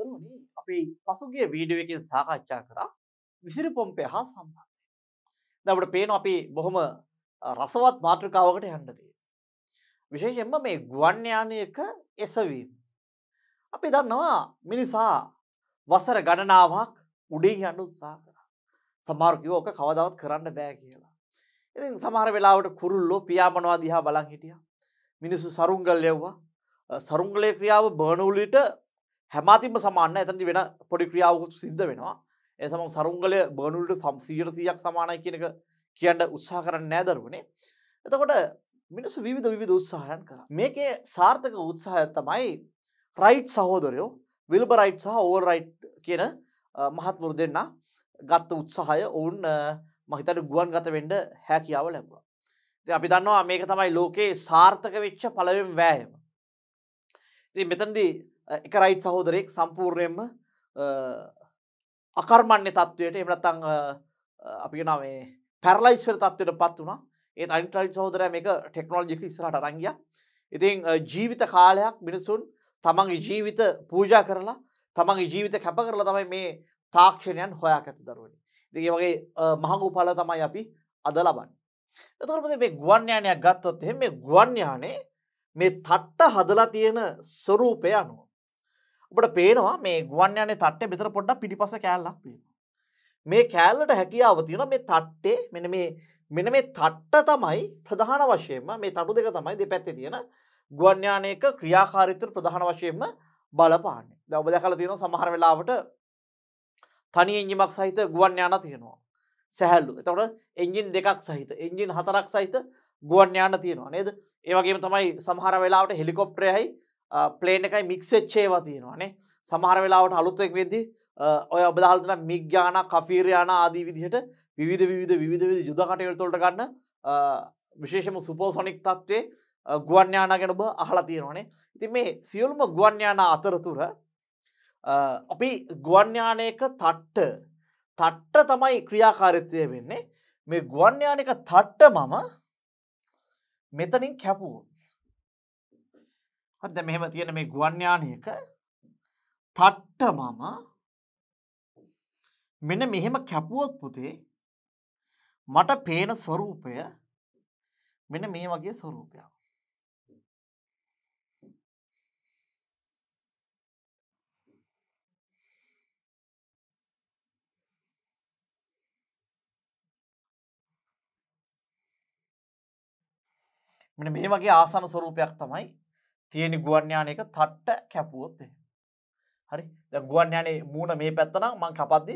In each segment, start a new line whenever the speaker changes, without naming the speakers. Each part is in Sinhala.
කරුණනි අපි පසුගිය වීඩියෝ එකෙන් සාකච්ඡා කරා විසිරි පොම්පය හා සම්බන්ධය. දවට පේන අපි බොහොම රසවත් මාතෘකාවකට හැන්ඩතිය. විශේෂෙන්ම මේ ගුවන්්‍යානයක එසවීම. අපි දන්නවා මිනිසා වසර ගණනාවක් උඩින් යන්න උත්සා කර. සමාර්කයෝක කවදවත් කරන්න බෑ කියලා. ඉතින් සමහර වෙලාවට කුරුල්ලෝ පියාමනවා දිහා බලන් හිටිය. මිනිස්සු සරුංගල් යව්වා සරුංගලය ක්‍රියාව බර්ණවලිට හැමතිම සමාන්න ඇතැති වෙන පොඩි ක්‍රියාවකුත් සිද්ධ වෙනවා එසම සරුංගලය බර්නුල්ට සම්සීර සීයක් සමානයි කියනක කියන්න උත්සා කරන්න නෑදරුවනේ එතකොට මිනිස් විධ විධ උත්සාහයන් කර මේකේ සාර්ථක උත්සාහය තමයි රයිට් සහෝදරයෝ විල්බ රයිට් සහ ඕර් රයිට් කියන මහත්මුරු දෙන්න ගත්ත උත්සාහය ඔවුන් මහිතට ගුවන් ගත වෙන්ඩ හැකියාව ලැබවා ති අපි දන්නවා මේක තමයි ලෝකයේ සාර්ථක වෙච්ච පලවෙන් වෑයම ති මෙතන්දී එක රයිට් සහෝදරයෙක් සම්පූර්ණයෙන්ම අකර්මණ්‍ය තත්ත්වයට එමනත්තං අපි නමේ පැරලයිස්වර තත්වයට පත් වුණා ඒ අන්ටරයිට් සහෝදරය මේ ටෙක්නෝජික ඉස්රට රංගිය ඉතින් ජීවිත කාලයක් මිනිසුන් තමන්ගේ ජීවිත පූජා කරලා තමන්ගේ ජීවිත කැප කරලා තමයි මේ තාක්ෂණයන් හොයා ඇත දරුවනි දෙගේ වගේ මහගු පල තමයි අපි අද ලබන්න එතකොරපද මේ ගුවන්්‍යානයක් ගත්තොත් එහෙ මේ ගුවන්්‍යානේ මේ තට්ට හදලා තියෙන ස්වරූපය අනුව ඔබට පේනවා මේ ගුවන් යන්නේ තට්ටේ මෙතන පොඩ්ඩක් පිටිපස්ස කෑල්ලක් තියෙනවා. මේ කෑල්ලට හැකියාව තියෙනවා මේ තට්ටේ මෙන්න මේ මෙන්න මේ තට්ට තමයි ප්‍රධාන වශයෙන්ම මේ තටු දෙක තමයි දෙපැත්තේ තියෙන ගුවන් යානයක ක්‍රියාකාරීත්වය ප්‍රධාන වශයෙන්ම බලපාන්නේ. දැන් ඔබ දැකලා තියෙනවා සමහර වෙලාවට තනි එන්ජිමක් සහිත ගුවන් යාන තියෙනවා. සැහැල්ලු. එතකොට එන්ජින් දෙකක් සහිත, එන්ජින් හතරක් සහිත ගුවන් යාන තියෙනවා නේද? ඒ වගේම තමයි සමහර වෙලාවට හෙලිකොප්ටරයයි ප්ලේන එකයි මික්සච්චේවා තියෙනවානේ සමහර වෙලාවට අලුත්තෙක් වෙද්දි ඔය ඔබදාහල්තන මිග්‍යාන කෆීරයාන ආදී විදිහට විධ විධ විධ යුදකටයුතු තොට ගන්න විශේෂම සුපෝසොනික් තත්ත්වේ ගුවන්්‍යාන ගැන ඔබ අහලා තියෙනවානේ ඉතින් මේ සියලුම ගුවන්්‍යාන අතරතුර අපි ගුවන්්‍යානයක තට්ට තට්ට තමයි ක්‍රියාකාරිත්වය වෙන්නේ මේ ගුවන්්‍යානක තට්ට මම මෙතනින් කැපුූ හරිද මෙහෙම තියෙන මේ ගුවන්්‍යානයක තට්ට මම මෙන මෙහෙම කැපුවොත් පුතේ මට පේන ස්වරූපය මෙන මේ වගේ ස්වරූපයක්. මෙන මේ වගේ ආසන ස්වරූපයක් තමයි තියෙන ගුවන් යානයක තට්ට කැපුවොත් එහෙම. හරි. දැන් ගුවන් යානේ මූණ මේ පැත්ත නම් මං කපද්දි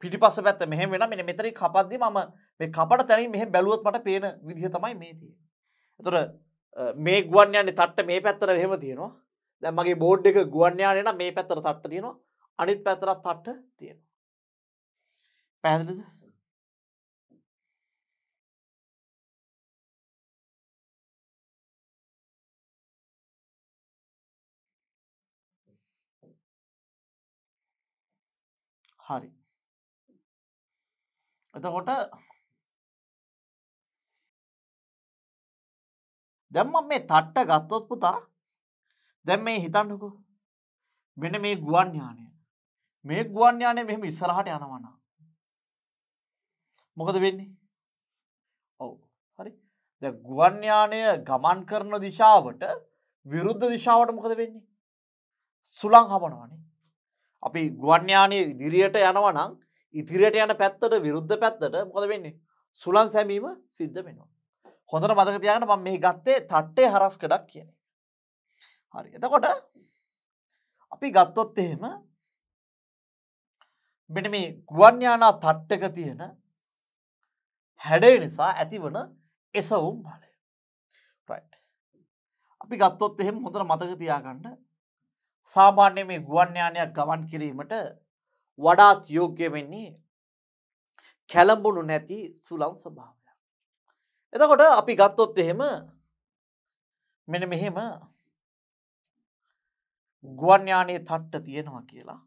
පිටිපස්ස පැත්ත මෙහෙම වෙනවා. මෙන්න මෙතන කපද්දි මම මේ කපන තැනින් මෙහෙම බැලුවොත් මට පේන විදිහ තමයි මේ තියෙන්නේ. එතකොට මේ ගුවන් යානේ තට්ට මේ පැත්තට එහෙම තියෙනවා. දැන් මගේ බෝඩ් එක ගුවන් යානේ නම්
මේ පැත්තට තට්ට තියෙනවා. අනිත් පැත්තට තට්ට තියෙනවා. පැහැදිලිද? හරි එතකොට දැම්ම මේ තට්ට ගත්තොත් පුතා දැම් මේ හිතන්නකු
මෙන මේ ගුවන් ඥානය මේ ගුවන් ඥානය මෙහම ඉස්සරහට යනවනා මොකද වෙන්නේ ඔවු හරි ද ගුවන්ඥානය ගමන් කරන දිශාවට විරුද්ධ දිශාවට මොකද වෙන්නේ සුළං හබනවානේ අපි ගුවන්්‍යානය ඉදිරියට යනවනං ඉතිරියට යන පැත්තට විරුද්ධ පැත්තට මොද වෙන්නේ සුලන් සැමීම සිද්ධ වෙනවා. හොඳට මදකතියන්න ම මේ ගත්තේ තට්ටේ හරස්කඩක් කියන. හරි එතකොට අපි ගත්තොත් එහෙම මෙට මේ ගුවන්්‍යානා තට්ටක තියෙන හැඩේ නිසා ඇතිවන එසවුම් බලය. අපි ගත්තොත් එහෙම හොඳට මතක තියාගන්න සාමාන්‍ය මේ ගුවන් යානයක් ගමන් කිරීමට වඩාත් යෝග්‍ය වෙන්නේ කැළඹුණු නැති සුලං ස්වභාවයක්. එතකොට අපි ගත්තොත් එහෙම මෙන මෙහෙම ගුවන් යානයේ
තට්ට තියෙනවා කියලා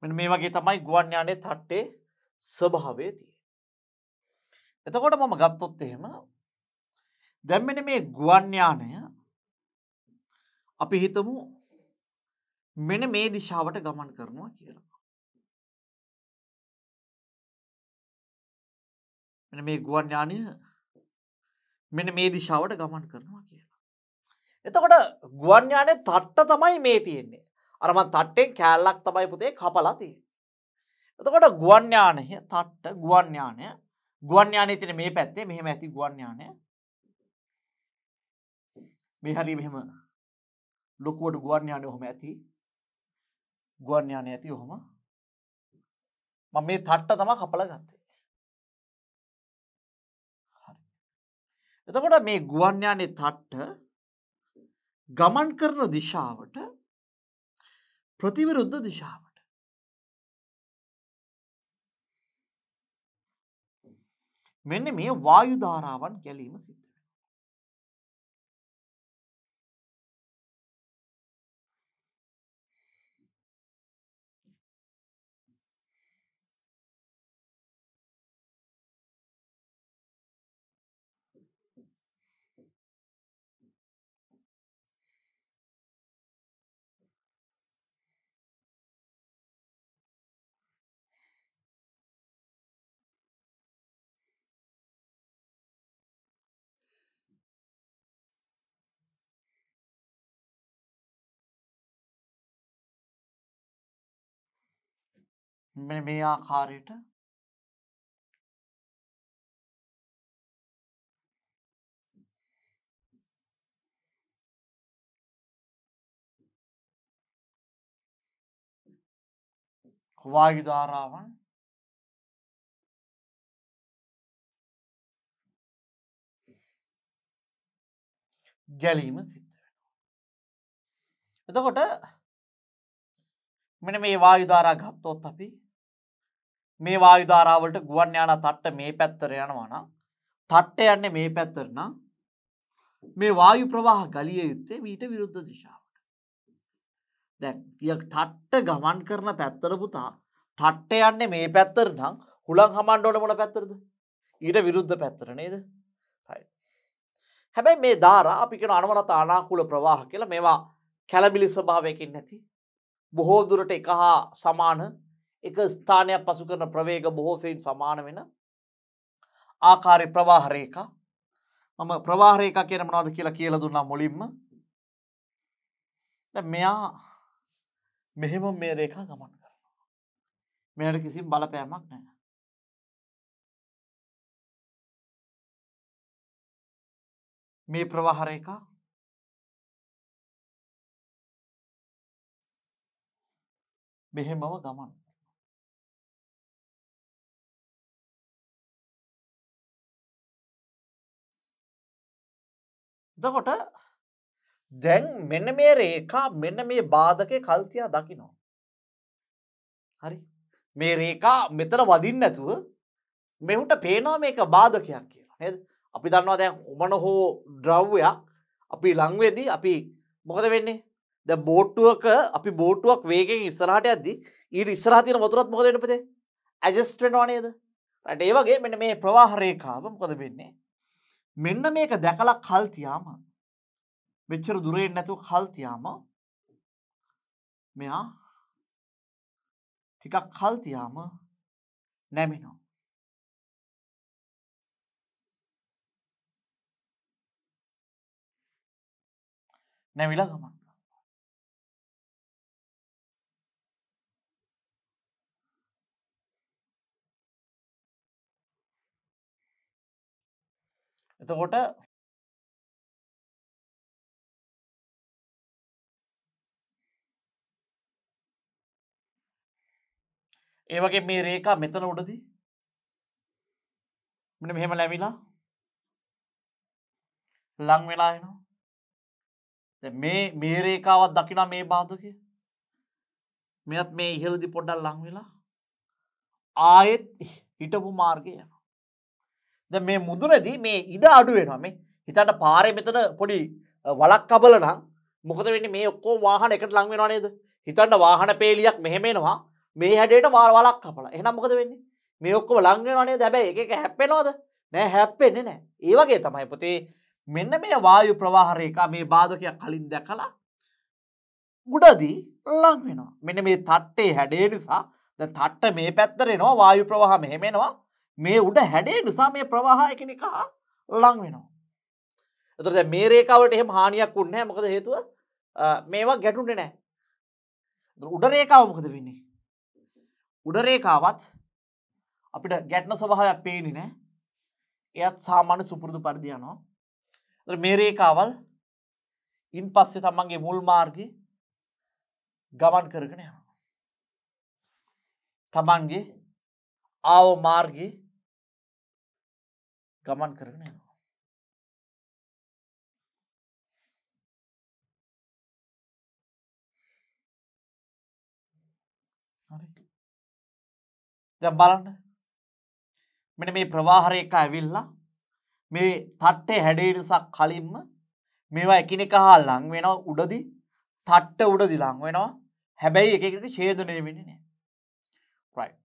මෙ මේ වගේ තමයි ගුවන් යානේ
තට්ටේ ස්වභාවේ තිය. එතකොට මම ගත්තොත් එහෙම දැම්මෙන මේ ගුවන්්‍යානය අපි හිතමු
මෙන මේ දිශාවට ගමන් කරනවා කියලා. මෙන මේ ගුවන්්‍යානය මෙන මේ දිශාවට ගමන් කරනවා කියලා. එතකොට ගුවන්්‍යානය තට්ට
තමයි මේ තියෙන්නේ අරම තට්ටෙන් කෑල්ලක් තමයි පුතේ කපලා තියෙන. එතකොට ගුවන්්‍යානය තට්ට ගුවන්්‍යානය ගුවන්්‍යානය තින මේ පැත්තේ මෙහෙම ඇති ගුවන්්‍යානය මෙහරි මෙහෙම ලොකුවට
ගුවන්්‍යානය හොම ඇති ගුවන්්‍යානය ඇති ඔහොම
ම මේ තට්ට තම කපල ගත්තේ
එතකොට මේ ගුවන්්‍යානය තට්ට ගමන් කරන දිශාවට ප්‍රතිවිරුද්ධ දිශාවට. මෙන්න මේ වායුධාරාවන් ගැලීම සිද්ධ. මේ ආකාරයට වායු ධාරාවන් ගැලීම සිද්ධ වෙනවා. එතකොට මෙන මේ වායුධාරා ගත්තොත් අපි
මේ වායුධාරාවලට ගුවන් යාන තට්ට මේ පැත්තර යනවානම් තට්ට යන්නේ මේ පැත්තරනම් මේ වායු ප්‍රවාහ ගලිය යුත්තේ මීට විරුද්ධ දිශාවට. දැන් ය තට්ට ගමන් කරන පැත්තර පුතා තට්ට යන්නේ මේ පැත්තර නම් හුළං හමන්ඩෝන මොන පැත්තරද ඊට විරුද්ධ පැත්තර නේද හැබැයි මේ ධාරා අපිකෙන අනවරත අනාකුල ප්‍රවාහ කියලා මේවා කැලබිලි ස්භාවයකින් නැති බොහෝ දුරට එක හා සමාන එක ස්ථානයක් පසු කරන ප්‍රවේග බොහෝසයින් සමාන වෙන ආකාරය ප්‍රවාහරේක මම ප්‍රවාහරේක කියන මනවාද කියලා කියල දුන්නා මුලින්ම
මෙයා මෙහෙම මේ රේකා ගමන් කරනවා මෙයට කිසිම් බලපෑමක් නෑ මේ ප්‍රවාහරේකා මෙහෙමම ගමන් දකොට දැන් මෙන්න මේ රේකා මෙන්න
මේ බාධකය කල්තියා දකිනවා. හරි මේ රේකා මෙතන වදින්න ඇතුව මෙහුට පේනවා මේක බාධකයක් කියලා නද අපි දන්නවා දැන් උමන හෝ ද්‍රව්වයක් අපි ලංවේදී අපි මොකද වෙන්නේ ද බෝට්ටුවක අපි බෝට්ටුවක් වේගෙන් ඉස්සරහට ඇද්දි ඊට ඉස්සරහතින වතුරත් මොකදටපද ඇජස්ටෙන්වා නේද රට ඒ වගේ මෙන මේ ප්‍රවාහරේකාව මොකද වෙන්නේ මෙන්න මේක දැකලා කල් තියාම මෙච්චර දුරේ නැතුව කල් තියාම
මෙයා ටිකක් කල් තියාම නැමිනවා නැවිලා ගමන් එතකොට ඒවගේ මේ රේකා
මෙතන උඩදී මෙන මෙහෙම ලැබිලා ලං වෙලා එනවා මේ මේ රේකාවත් දකිනා මේ බාධක මෙත් මේ ඉහළදි පොඩ්ඩල් ලං වෙලා ආයෙත් හිටපු මාර්ගය යනවා ද මේ මුදුනදී මේ ඉඩ අඩුවෙනවා මේ හිතට පාරය මෙතන පොඩි වලක් කබලන මොකද වෙන්න මේ ඔක්කෝ වාහන එකට ලංවෙනවා නේද හිතන්ට වාහන පේලියක් මෙහෙමෙනවා මේ හැඩට වාල් වලක් කපල එනම් මොකද වෙන්න මේ ඔක්කොම ලංගෙනවානේ දැබැයි එක හැප්පෙනවාද නෑ හැප්පෙන්නේ නෑ ඒවගේ තමයි පොතේ මෙන්න මේ වායු ප්‍රවාහරයක මේ බාධකයක් කලින් දැකලා ගුඩදී ලංවෙනවා මෙන්න මේ තට්ටේ හැඩේ නිසා තට්ට මේ පැත්තරෙනවා වායු ප්‍රවාහ මෙහෙමෙනවා මේ උඩ හැඩේ නිසා මේ ප්‍රවාහය කෙනෙක ලං වෙනවා. එතුර මේ රේකාවට එහෙම හානියක් උන්නෑ මොකද හේතුව මේවා ගැටුන්ට නෑ. උඩරේකාව මොකද වෙන්නේ. උඩරේකාවත් අපිට ගැටන සවහයක් පේනි නෑ එයත් සාමාන්‍ය සුපුරුදු පරිදියනවා මේරේකාවල් ඉන් පස්සේ තමන්ගේ මුල් මාර්ගි ගමන් කරගෙන යනවා තමන්ගේ
ආව මාර්ගි ගමන් කරන යනවා.
හරි. දැන්
බලන්න. මෙන්න මේ ප්‍රවාහරය එක ඇවිල්ලා මේ තට්ටේ
හැඩේ නිසා කලින්ම මේවා එකිනෙක හා ලං වෙනවා උඩදි තට්ට උඩදි ලං වෙනවා. හැබැයි එක එකට ඡේදණය වෙන්නේ නැහැ. right.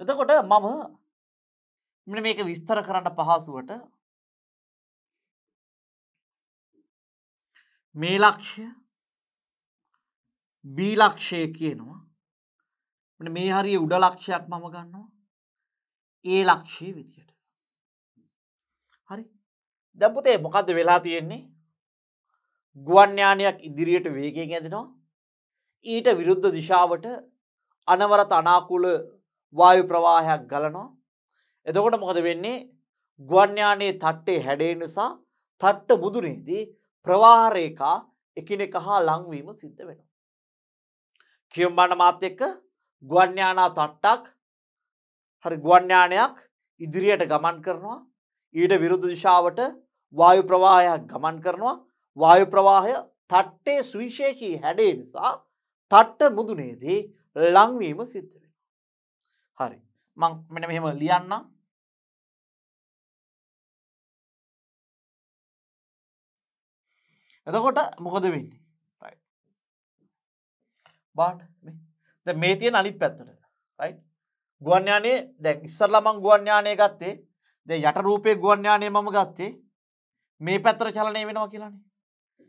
එතකොට මම මෙන්න මේක විස්තර කරන්න පහසුවට
මේ ලක්ෂය බී ලක්ෂය කියනවා මේ හරි උඩ ලක්ෂයක්
මම ගන්නවා ඒ ලක්ෂයේ විදියට හරි දැපුතේ මොකක්ද වෙලා තියෙන්නේ ගුවන්්‍යානයක් ඉදිරියට වේගෙන් ඇදෙනවා ඊට විරුද්ධ දිශාවට අනවර තනාකුල වායු ප්‍රවාහයක් ගලනවා එතකොට මොකද වෙන්නේ ගුවන්්‍යානයේ තට්ටේ හැඩේ නිසා තට්ට මුදුනේදී ප්‍රවාරේකා එකිනෙක හා ලංවීම සිද්ධ වෙන. කියම්බන්න මාත් එක්ක ගුවන්්‍යානා තට්ටක් හරි ගුවන්්‍යානයක් ඉදිරියට ගමන් කරනවා ඊට විරුද්ධ දිශාවට වායු ප්‍රවාහයක් ගමන් කරනවා වායු ප්‍රවාහය තට්ටේ සුවිශේෂී හැඩේ නිසා තට්ට මුදුනේදී ලංවීම සිද්ධ වෙන.
හරි මං මෙන මෙහෙම ලියන්නම් එතකොට මොකද වෙන්නේ බාට මේ තියෙන අනිත් පැත්තට රයි
ගුවන්්‍යානේ දැන් ඉස්සර ළමං ගුවන්්‍යානය ගත්තේ ද යට රූපය ගුවන්්‍යානය මම ගත්තේ මේ පැත්තර චලනය වෙනවා කියලානේ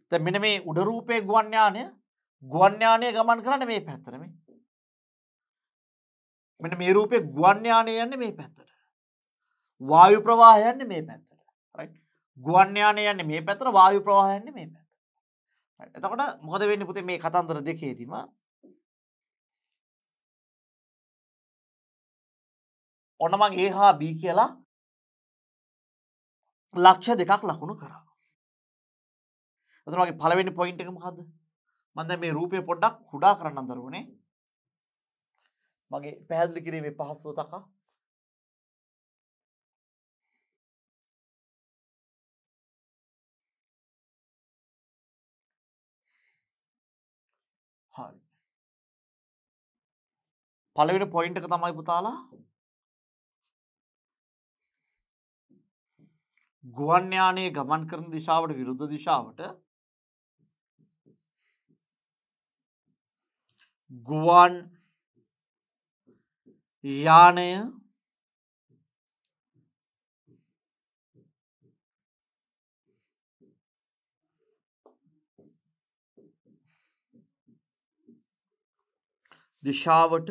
ත මෙන මේ උඩරූපය ගුවන්්‍යානය ගුවන්්‍යානය ගමන් කරන්න මේ පැත්තරම මෙට මේ රූපය ගුවන්්‍යානය යන්න මේ පැත්තට වායු ප්‍රවාහයන්න මේ පැත්ත ගුවන්්‍යානය යන්න මේ පැතර වායු ප්‍රවාහයන්න මේ පැත එතකොට මොද වෙන්න
පුතේ මේ කතන්දර දෙකේදීම ඔන්නමං ඒ හා බී කියලා ලක්ෂ දෙකක් ලකුණු කරා. එතුමගේ පළවෙනි පොයින්ට එකම හද
මන්ද මේ රූපය පොඩ්ඩක් හුඩා කරන්න දරුවනේ මගේ පැහැදිලි කිරීමේ
පහසුව තකා හරි. පළවෙනි පොයින්ට් එක තමයි පුතාලා
ගුවන් යානයේ ගමන් කරන දිශාවට විරුද්ධ දිශාවට
ගුවන් යානය දිශාවට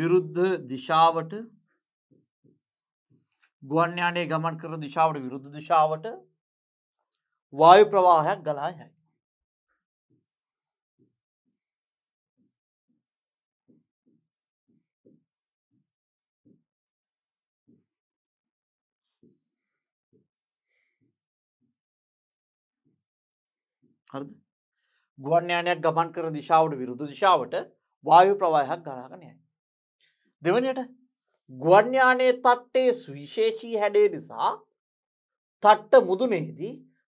විරුද්ධ දිශාවට ගුවන් යානයේ ගමන් කරන දිශාවට විරුද්ධ දිශාවට වායු ප්‍රවාහයක් ගලා යයි. හරිද? ගුවන්යානයක් ගමන් කර දිශාවට විරුද්ධ දිශාවට වායු ප්‍රවාහයක් ගලාගනයයි. දෙවනයට ගුවන්යානයේ තට්ටේ සවිශේෂී හැඩේ නිසා තට්ට මුදුනේදී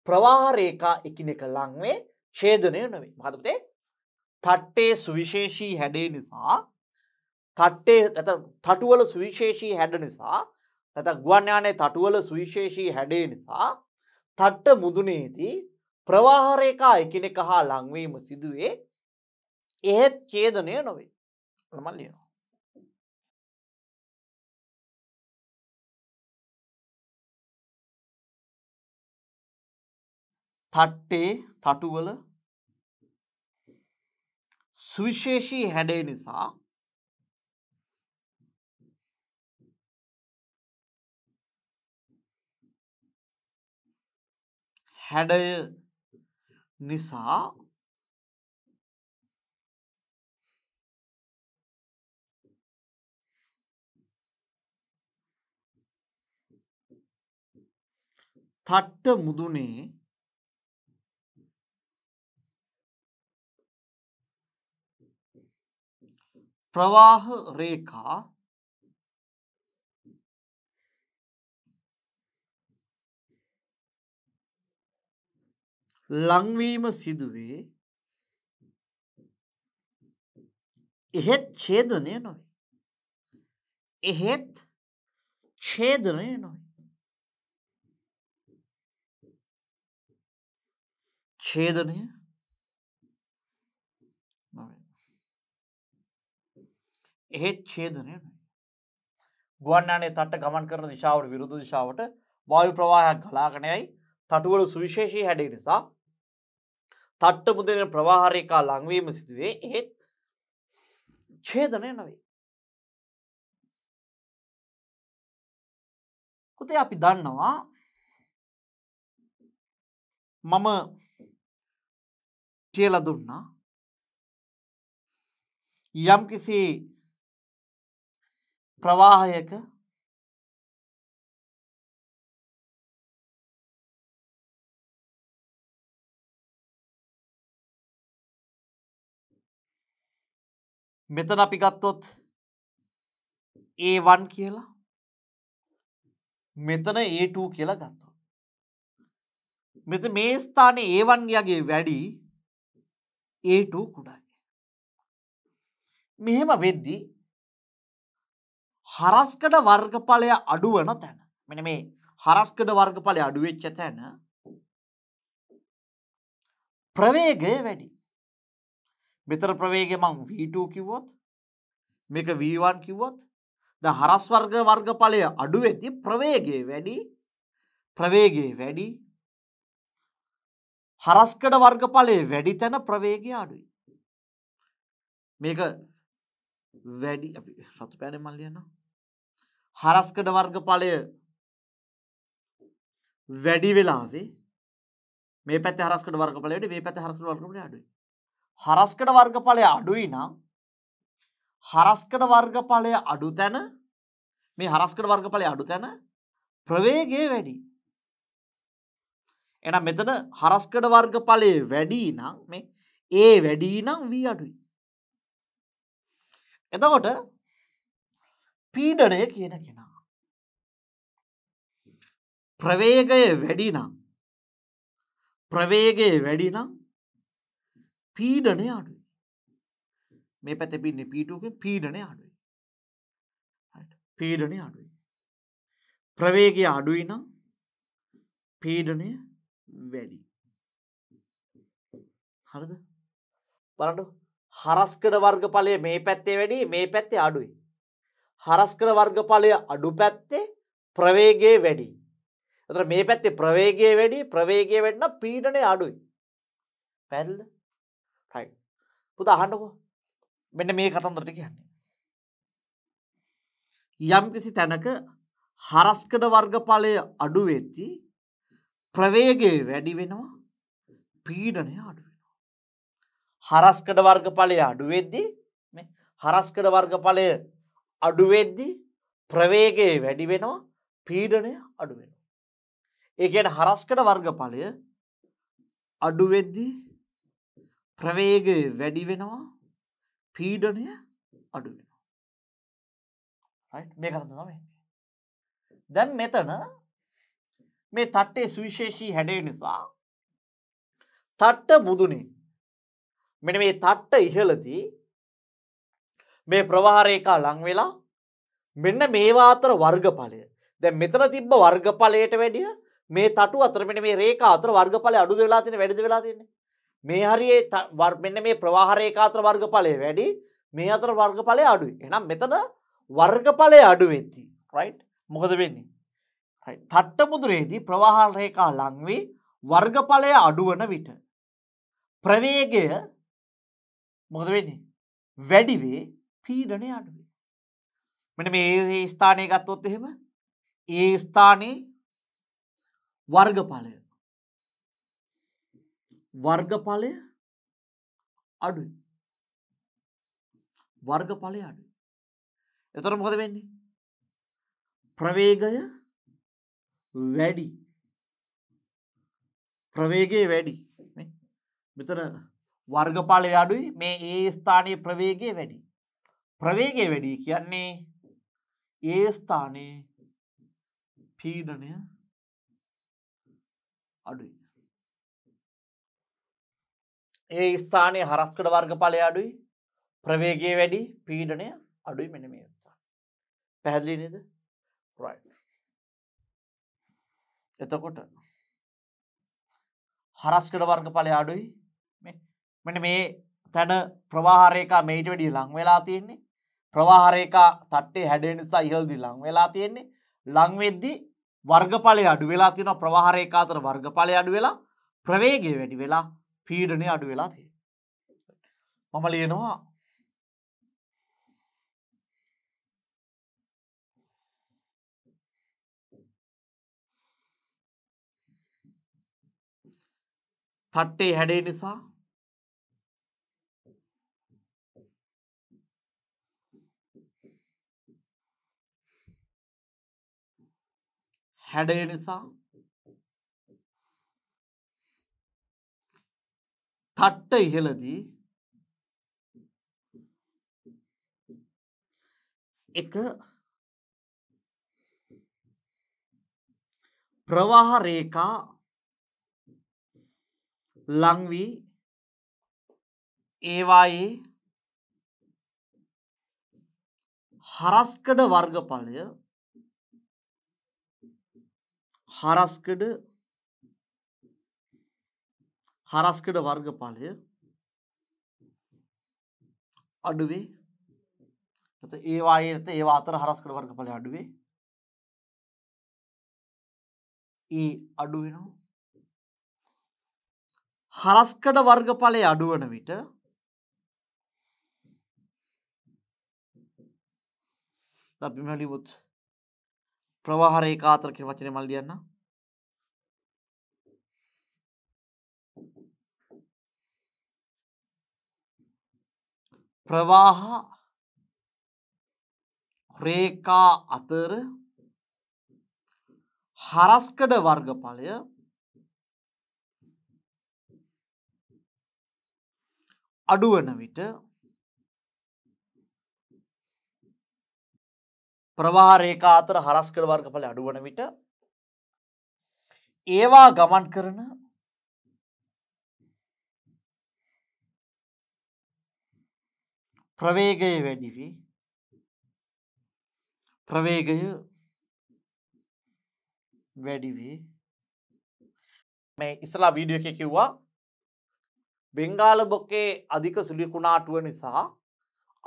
ප්‍රවාහරේකා එකනෙක ලංවේ ඡේදනය නොවේ මහතතේ තට්ටේ සුවිශේෂී හැඩේ නිසා තට්ටේ තටුවල සුවිශේෂී හැඩ නිසා ඇත ගුවන්යානේ තටුවල සුවිශේෂී හැඩේ නිසා තට්ට මුදුනේදී ප්‍රවාහරයකා එකනෙක හා ලංවීම සිදුවේ එහෙත්
චේදනය නොවේ ළමල් ලියනවා. තට්ටේ තටුවල සුවිශේෂී හැඩේ නිසා හැඩය නිසා තට්ට මුදුනේ ප්‍රවාහ රේකා ලංවීම සිදුවේ
එහෙත් ඡේදනය නොවේ. එහෙත් ඡේදනය නොවේ. ඡේදනය එහෙත් ඡේදනය ගුවන්නානේ තට ගමන් කරන දිශාවට විරුද්ධ දිශාවට වායු ප්‍රවාහයක් ගලාගෙන යයි තටුවල සුවිශේෂී හැඩේ
නිසා තට්ට මුදන ප්‍රවාහරයකා ලංවීම සිදුවේ එහෙත් ඡේදනය නොවේ. කුතේ අපි දන්නවා මම කියල දුන්නා යම් කිසි ප්‍රවාහයක මෙතන අපි ගත්තොත් A1 කියලා
මෙතන A2 කියලා ගත්තොත් මෙත මේ ස්ථානයේ A1 ගේ වැඩි A2 කුඩායි මෙහෙම වෙද්දි හරස්කඩ වර්ගඵලය අඩු වෙන තැන මෙන්න මේ හරස්කඩ වර්ගඵලය අඩු වෙච්ච තැන ප්‍රවේගය වැඩි මෙතර ප්‍රවේගය මං V2 කිව්වොත් මේක V1 කිව්වොත් ද හරස් වර්ග වර්ගඵලය අඩු වෙති ප්‍රවේගය වැඩි ප්‍රවේගය වැඩි හරස්කඩ වර්ගඵලයේ වැඩි තැන ප්‍රවේගය අඩුයි මේක වැඩි අපි රතු පෑනේ මල් ලියන්න හරස්කඩ වර්ගඵලය වැඩි වෙලාවේ මේ පැත්තේ හරස්කඩ වර්ගඵලය වැඩි මේ පැත්තේ හරස්කඩ වර්ගඵලය අඩුයි හරස්කට වර්ගඵලය අඩුයි නම් හරස්කට වර්ගඵලය අඩු තැන මේ හරස්කට වර්ගඵලය අඩු තැන ප්‍රවේගය වැඩි. එන මෙතන හරස්කට වර්ගඵලයේ වැඩි නම් මේ ඒ වැඩි නම් වී අඩුයි.
එතකොට පීඩනය කියන කෙනා. ප්‍රවේගය වැඩි නම් ප්‍රවේගය වැඩි නම් පීඩනය අඩුයි.
මේ පැතපින්නේ පීටුවකින් පීඩනය අඩුයි. පීඩනය අඩුයි. ප්‍රවේගය අඩුයි නම් පීඩනය වැඩි. හරද බලඩ හරස්කඩ වර්ගඵලය මේ පැත්තේ වැඩි මේ පැත්තේ අඩුයි. හරස්කඩ වර්ගඵලය අඩු පැත්තේ ප්‍රවේගය වැඩි. ඇතර මේ පැත්තේ ප්‍රවේගය වැඩි ප්‍රවේගය වැඩන්න පීඩනය අඩුයි. පැල්ද පුද අහන්නකෝ මෙන්න මේ කතන්දරට කියන්නේ යම් කිසි තැනක හරස්කඩ වර්ගඵලය අඩු වෙද්දී ප්‍රවේගය වැඩි වෙනවා පීඩනය අඩු වෙනවා හරස්කඩ වර්ගඵලය අඩු වෙද්දී මේ හරස්කඩ වර්ගඵලය අඩු වෙද්දී ප්‍රවේගය වැඩි වෙනවා පීඩනය අඩු වෙනවා ඒ කියන්නේ හරස්කඩ වර්ගඵලය අඩු වෙද්දී ප්‍රවේග වැඩි වෙනවා පීඩනය අඩු වෙනවා මේ කරත තමයි දැන් මෙතන මේ තට්ටේ සුවිශේෂී හැඩේ නිසා තට්ට මුදුනේ මෙන මේ තට්ට ඉහලදී මේ ප්‍රවාරයකා ලංවෙලා මෙන්න මේවා අතර වර්ගඵලය දැන් මෙතන තිබ්බ වර්ගඵලයට වැඩිය මේ තටු අතර මෙන මේ රේකා අතර වර්ගඵලය අඩු වෙලා තියෙන වැඩිද වෙලා තියෙන්නේ මේ හරියේ වර්මෙන්න මේ ප්‍රවාහරයකාතර වර්ගඵලය වැඩි මේ අතර වර්ගඵලය අඩුයි එනම් මෙතන වර්ගඵලය අඩුවෙත්ති රයි් මොකද වෙන්නේ තට්ට මුදුරේදී ප්‍රවාහරයකා ලංවී වර්ගඵලය අඩුවන විට ප්‍රවේගය මොකද වෙන්නේ වැඩිවේ පීඩනය අඩුවේ මෙන මේ ස්ථානය ගත්තොත් එහෙම ඒ ස්ථානයේ වර්ගඵලය වර්ගඵලය අඩුයි. වර්ගඵලය අඩුයි. එතකොට මොකද වෙන්නේ? ප්‍රවේගය වැඩි. ප්‍රවේගය වැඩි. මෙතන වර්ගඵලය අඩුයි මේ ඒ ස්ථානයේ ප්‍රවේගය වැඩි. ප්‍රවේගය වැඩි කියන්නේ ඒ ස්ථානයේ පීඩනය අඩුයි. ඒ ස්ථානයේ හරස්කඩ වර්ගඵලය අඩුයි ප්‍රවේගය වැඩි පීඩනය අඩුයි මෙන මේ ස්ථාන. පැහැදිලි නේද? right. එතකොට හරස්කඩ වර්ගඵලය අඩුයි මෙන්න මේ තැන ප්‍රවාහ රේඛා මේට වැඩිය ලඟ වෙලා තියෙන්නේ. ප්‍රවාහ රේඛා තට්ටේ හැඩය නිසා ඉහළදී ලඟ වෙලා තියෙන්නේ. ලඟ වෙද්දී වර්ගඵලය අඩු වෙලා තියෙනවා ප්‍රවාහ රේඛා අතර වර්ගඵලය අඩු වෙලා ප්‍රවේගය වැඩි වෙලා පීඩනය අඩු වෙලා තියෙන. මම ලියනවා
තට්ටේ හැඩේ නිසා හැඩය නිසා තට්ට ඉහලදී එක ප්‍රවාහ රේකා ලංවී ඒවායේ
හරස්කඩ වර්ගඵලය හරස්කඩ හරස්කඩ වර්ගඵලය අඩුවේ ඒවා ඒත ඒවා අතර හරස්කඩ වර්ගඵලය අඩුවේ
ඒ අඩු වෙනවා හරස්කඩ වර්ගඵලය අඩුවන විට
අපිමලිවුත් ප්‍රවාහරේ කාතරක වචනය මල් ලියන්න
ප්‍රවාහ රේකා අතර
හරස්කඩ වර්ගඵලය අඩුවන විට ප්‍රවාරේකා අතර හරස්කඩ වර්ගඵල අඩුවන විට ඒවා ගමන් කරන
ප්‍රවේගය වැඩි වී ප්‍රවේගය
වැඩි වී මේ ඉස්සලා වීඩියෝ එක කිව්වා බෙංගාල බොක්කේ අධික සුලිකුණාටුව නිසා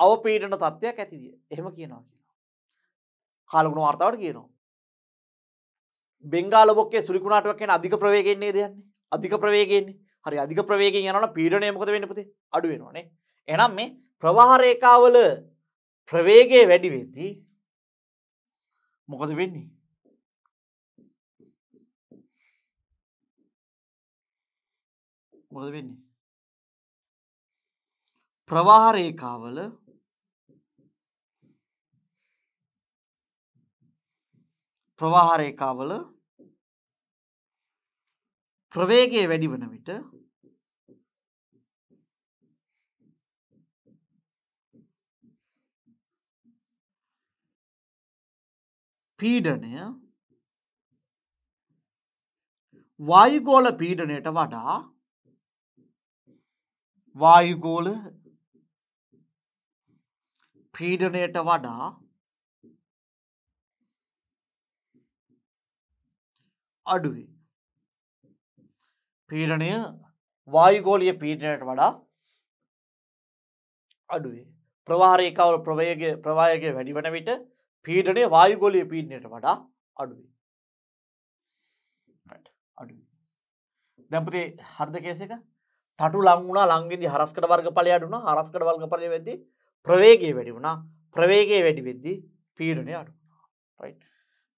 අවපීඩන තත්ත්වයක් ඇතිවිය එහෙම කියනවා කියලා කාලගුණ වාර්තාවට කියනවා බෙංගාල බොක්කේ සුලිකුණාටුවක් කියන අධික ප්‍රවේගෙන්නේ දෙයන්නේ අධික ප්‍රවේගෙන්නේ හරි අධික ප්‍රවේගෙන් යනවනම් පීඩණය මොකද වෙන්නේ පුතේ අඩු වෙනවනේ එහෙනම් මේ ප්‍රවාහරේකාවල
ප්‍රවේගය වැඩි වෙද්දී මොකද වෙන්නේ මොකද වෙන්නේ ප්‍රවාහරේකාවල
ප්‍රවාහරේකාවල ප්‍රවේගය වැඩි වන
විට පීඩනය
වායුගෝල පීඩනයට වඩා වායුගෝල පීඩනයට වඩා අඩුවේ පීඩනය වායුගෝලිය පීඩනයට වඩා අඩුවේ ප්‍රවාරයකවල ප්‍රවේග ප්‍රවායග වැඩිවන විට පීඩනය වායුගොලය පීඩනයට වඩා අඩුවී. අඩු. දැපරේ හර්ද කේසක තටු ලංගුණ ලංගෙදි හරස්කට වර්ග පලය අඩුන හරස්කට වර්ග පලය වෙද්දි ප්‍රවේගේ වැඩි වුණා ප්‍රවේගේ වැඩි වෙද්දි පීඩනය අඩු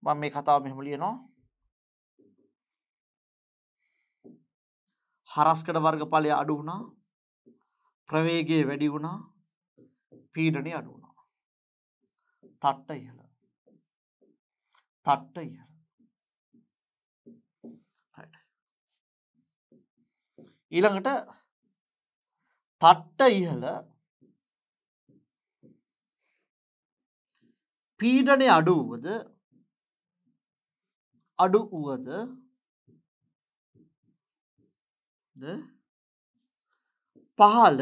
මං මේ කතාව මෙහමලියනවා හරස්කට වර්ග පලය අඩු වුණා ප්‍රවේගේ වැඩි වුණා පීඩනය අඩුව තට්ට ඉහළ. තට්ට ඉහළ. ඊළඟට තට්ට ඉහළ පීඩනය අඩු වුවද අඩු වුවද පහළ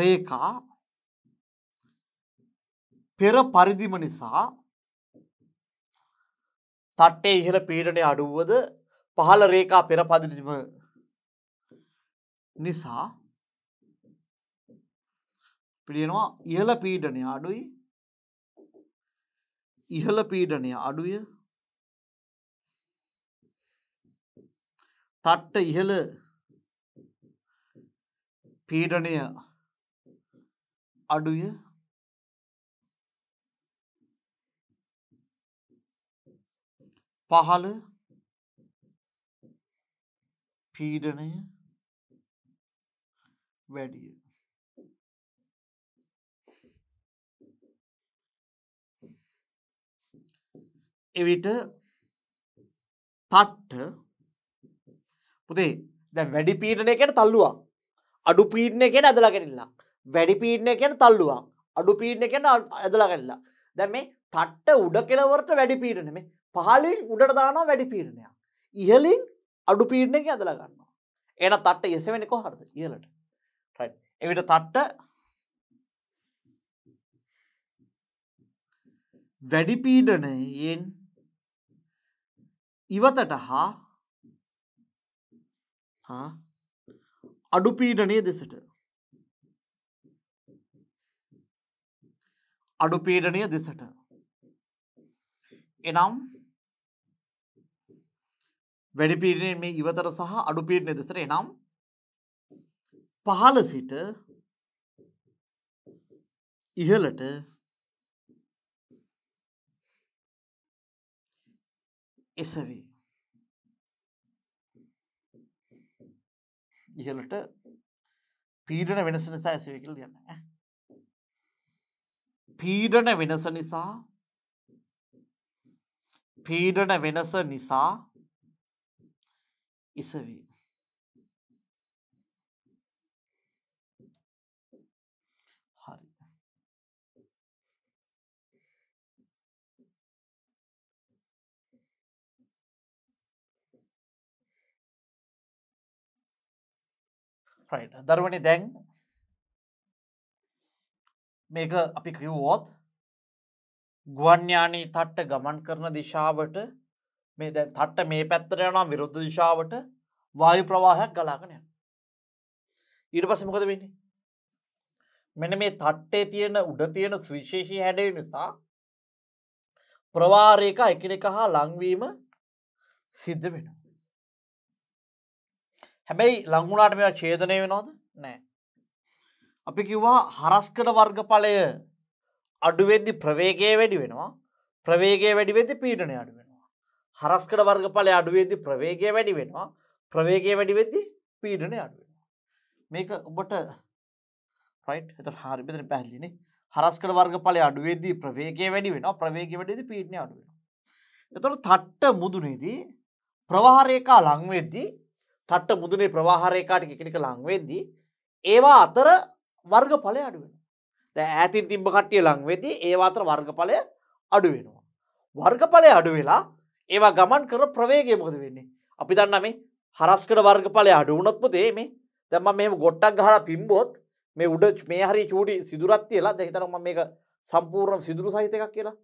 රේකා පෙර පරිදිම නිසා තට්ටේ ඉහළ පීඩනය අඩුවද පහළ රේකා පෙර පදිරිම නිසා පිළියනවා ඉහළ පීඩනය අඩුයි ඉහළ පීඩනය අඩුය තට්ට ඉහළ පීඩනය
අඩුය පහළ පීඩනය වැඩිය එවිට තට්ට
පුදේ දැ වැඩි පීඩනය කියෙන තල්ලවා අඩු පීඩනය කියෙන ඇදලගෙනල්ලා වැඩි පීඩනය කියෙන තල්ලවා අඩු පීඩනය කියෙන ඇදලගෙනලා දැ මේ තට්ට උඩ කෙලවරට වැඩි පීඩනෙමේ පහලින් උඩට දානවා වැඩි පීඩනයක්. ඉහලින් අඩු පීඩනයක ඇදලා ගන්නවා. එන තට්ට එසවෙන්නේ කොහරද? ඉහලට. රයිට්. එවිට තට්ට වැඩි පීඩනයෙන් ඉවතට හා අඩු පීඩනය දෙසට අඩු පීඩනය දෙසට එනම් වැඩි පීඩනය මේ ඉවතර සහ අඩු පීඩනය දෙසට එනම් පහළ සිට
ඉහලට එසවේ
ඉහලට පීඩන වෙනස නිසා ඇසවේ කියල ගන්න පීඩන වෙනස නිසා පීඩන වෙනස නිසා ඉසවී
හරි දරුවනි දැන් මේක අපි කිව්වෝත් ගුවන්්‍යානී තට්ට
ගමන් කරන දිශාවට මේ දැ තට්ට මේ පැත්තර යනම් විරුද්ධ දිශාවට වායු ප්‍රවාහයක් ගලාගනය. ඊට පස මොකද වෙන්නේ. මෙන මේ තට්ටේ තියෙන උඩ තියෙන විශේෂී හැඩේ නිසා ප්‍රවාරයක එකනෙක හා ලංවීම සිද්ධ වෙන. හැබැයි ලංගුණාට මෙ ඡේදනය වෙනවාද නෑ. අපි කිව්වා හරස්කට වර්ගඵලය අඩුවෙද්දි ප්‍රවේගය වැඩි වෙනවා ප්‍රවේගය වැඩිවෙදි පීඩනය අඩුවෙන. හරස්කට වර්ගඵලය අඩුවේදි ප්‍රවේගය වැඩි වෙනවා ප්‍රවේගය වැඩි වෙද්දි පීඩනය අඩුවෙනවා. මේක ඔබට රයි් එත හාරිපතන පැහල්ලින හරස්කට වර්ගඵලය අඩුවේදී ප්‍රවේගය වැඩි වෙන ප්‍රවේග වැඩිදි පීඩනය අඩුවෙන. එතොට තට්ට මුදුනේදී ප්‍රවාහරයකා ලංවෙද්දී තට්ට මුදුනේ ප්‍රවාහරයකාට එකනික ලංවෙද්දී ඒවා අතර වර්ගඵලය අඩුවෙන. ඇතින් තිබ්බ කට්ටිය ලංවෙදී ඒ අතර වර්ගඵලය අඩුවෙනවා. වර්ගඵලය අඩුවෙලා ඒවා ගමන් කර ප්‍රවේගය මොද වෙන්නේ. අපි දන්න මේ හරස්කට වර්ගඵලය අඩුවනොත්පදේ මේ දැම මෙම ගොට්ටක් හර පිම්බොත් මේ උඩ මේ හරි චූඩි සිදුරත් කියලා දැහිතනම මේක සම්පූර්ණ සිදුරු සහිතයක් කියලා